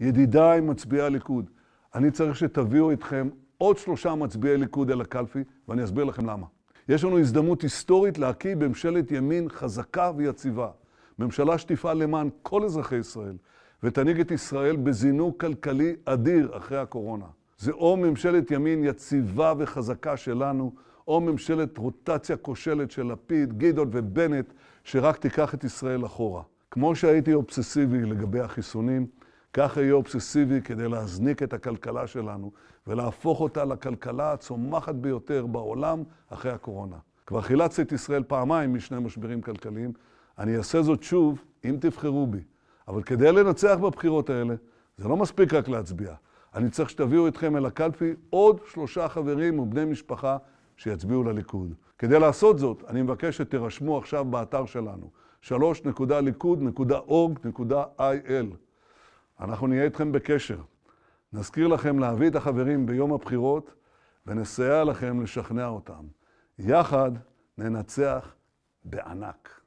ידידיי מצביעי הליכוד, אני צריך שתביאו איתכם עוד שלושה מצביעי ליכוד אל הקלפי, ואני אסביר לכם למה. יש לנו הזדמנות היסטורית להקים ממשלת ימין חזקה ויציבה. ממשלה שתפעל למען כל אזרחי ישראל, ותנהיג את ישראל בזינוק כלכלי אדיר אחרי הקורונה. זה או ממשלת ימין יציבה וחזקה שלנו, או ממשלת רוטציה כושלת של לפיד, גדעון ובנט, שרק תיקח את ישראל אחורה. כמו שהייתי אובססיבי לגבי החיסונים, כך אהיה אובססיבי כדי להזניק את הכלכלה שלנו ולהפוך אותה לכלכלה הצומחת ביותר בעולם אחרי הקורונה. כבר חילצתי את ישראל פעמיים משני משברים כלכליים, אני אעשה זאת שוב אם תבחרו בי. אבל כדי לנצח בבחירות האלה, זה לא מספיק רק להצביע. אני צריך שתביאו אתכם אל הקלפי עוד שלושה חברים ובני משפחה שיצביעו לליכוד. כדי לעשות זאת, אני מבקש שתירשמו עכשיו באתר שלנו, 3.ליכוד.org.il. אנחנו נהיה איתכם בקשר. נזכיר לכם להביא את החברים ביום הבחירות ונסייע לכם לשכנע אותם. יחד ננצח בענק.